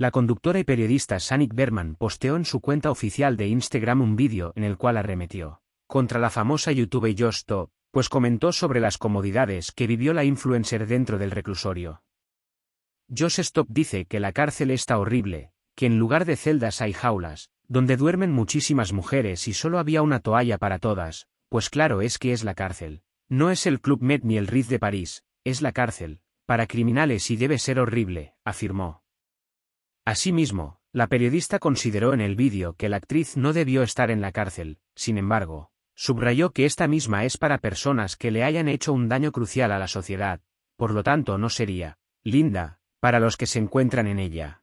La conductora y periodista Sanic Berman posteó en su cuenta oficial de Instagram un vídeo en el cual arremetió contra la famosa youtuber Josh pues comentó sobre las comodidades que vivió la influencer dentro del reclusorio. Josh Stop dice que la cárcel está horrible, que en lugar de celdas hay jaulas, donde duermen muchísimas mujeres y solo había una toalla para todas, pues claro es que es la cárcel. No es el Club Med ni el Riz de París, es la cárcel, para criminales y debe ser horrible, afirmó. Asimismo, la periodista consideró en el vídeo que la actriz no debió estar en la cárcel, sin embargo, subrayó que esta misma es para personas que le hayan hecho un daño crucial a la sociedad, por lo tanto no sería, linda, para los que se encuentran en ella.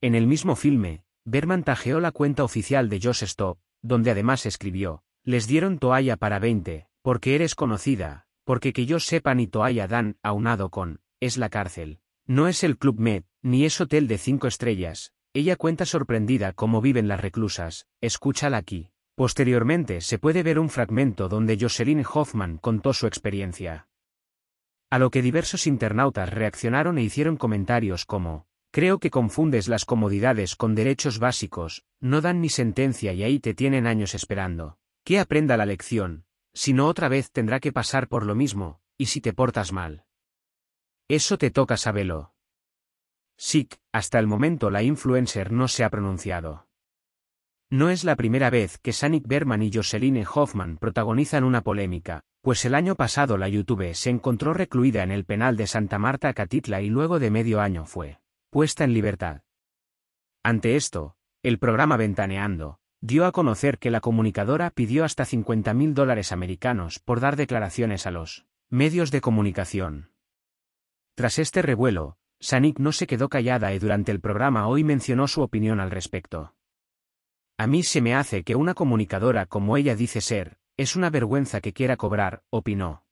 En el mismo filme, Berman tajeó la cuenta oficial de Joss Stop, donde además escribió, les dieron toalla para 20, porque eres conocida, porque que yo sepa ni toalla dan aunado con, es la cárcel. No es el Club Med, ni es hotel de cinco estrellas. Ella cuenta sorprendida cómo viven las reclusas, escúchala aquí. Posteriormente se puede ver un fragmento donde Jocelyn Hoffman contó su experiencia. A lo que diversos internautas reaccionaron e hicieron comentarios como, creo que confundes las comodidades con derechos básicos, no dan ni sentencia y ahí te tienen años esperando. Que aprenda la lección, si no otra vez tendrá que pasar por lo mismo, y si te portas mal. Eso te toca saberlo. SIC, hasta el momento la influencer no se ha pronunciado. No es la primera vez que Sanic Berman y Jocelyn Hoffman protagonizan una polémica, pues el año pasado la YouTube se encontró recluida en el penal de Santa Marta Catitla y luego de medio año fue puesta en libertad. Ante esto, el programa Ventaneando dio a conocer que la comunicadora pidió hasta 50.000 dólares americanos por dar declaraciones a los medios de comunicación. Tras este revuelo, Sanik no se quedó callada y durante el programa hoy mencionó su opinión al respecto. A mí se me hace que una comunicadora como ella dice ser, es una vergüenza que quiera cobrar, opinó.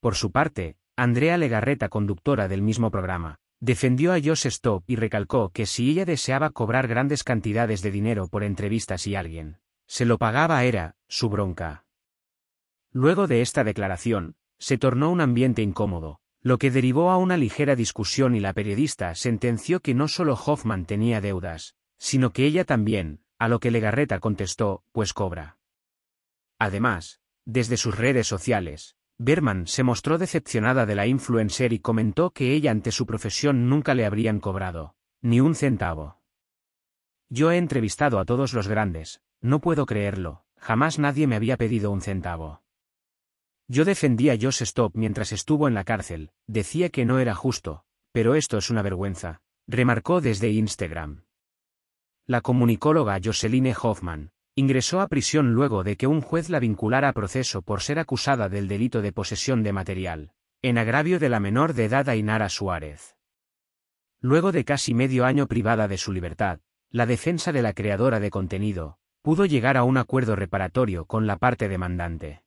Por su parte, Andrea Legarreta, conductora del mismo programa, defendió a Josh Stop y recalcó que si ella deseaba cobrar grandes cantidades de dinero por entrevistas y alguien se lo pagaba era su bronca. Luego de esta declaración, se tornó un ambiente incómodo, lo que derivó a una ligera discusión y la periodista sentenció que no solo Hoffman tenía deudas, sino que ella también, a lo que Legarreta contestó, pues cobra. Además, desde sus redes sociales, Berman se mostró decepcionada de la influencer y comentó que ella ante su profesión nunca le habrían cobrado, ni un centavo. Yo he entrevistado a todos los grandes, no puedo creerlo, jamás nadie me había pedido un centavo. Yo defendía a Joss Stop mientras estuvo en la cárcel, decía que no era justo, pero esto es una vergüenza, remarcó desde Instagram. La comunicóloga Joseline Hoffman ingresó a prisión luego de que un juez la vinculara a proceso por ser acusada del delito de posesión de material, en agravio de la menor de edad Ainara Suárez. Luego de casi medio año privada de su libertad, la defensa de la creadora de contenido pudo llegar a un acuerdo reparatorio con la parte demandante.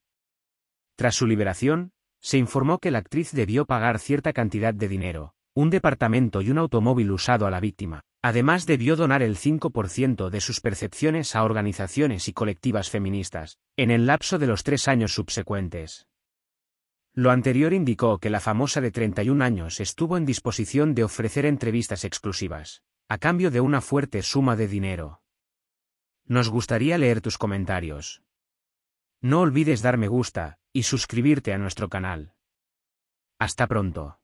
Tras su liberación, se informó que la actriz debió pagar cierta cantidad de dinero, un departamento y un automóvil usado a la víctima. Además debió donar el 5% de sus percepciones a organizaciones y colectivas feministas, en el lapso de los tres años subsecuentes. Lo anterior indicó que la famosa de 31 años estuvo en disposición de ofrecer entrevistas exclusivas, a cambio de una fuerte suma de dinero. Nos gustaría leer tus comentarios. No olvides dar me gusta, y suscribirte a nuestro canal. Hasta pronto.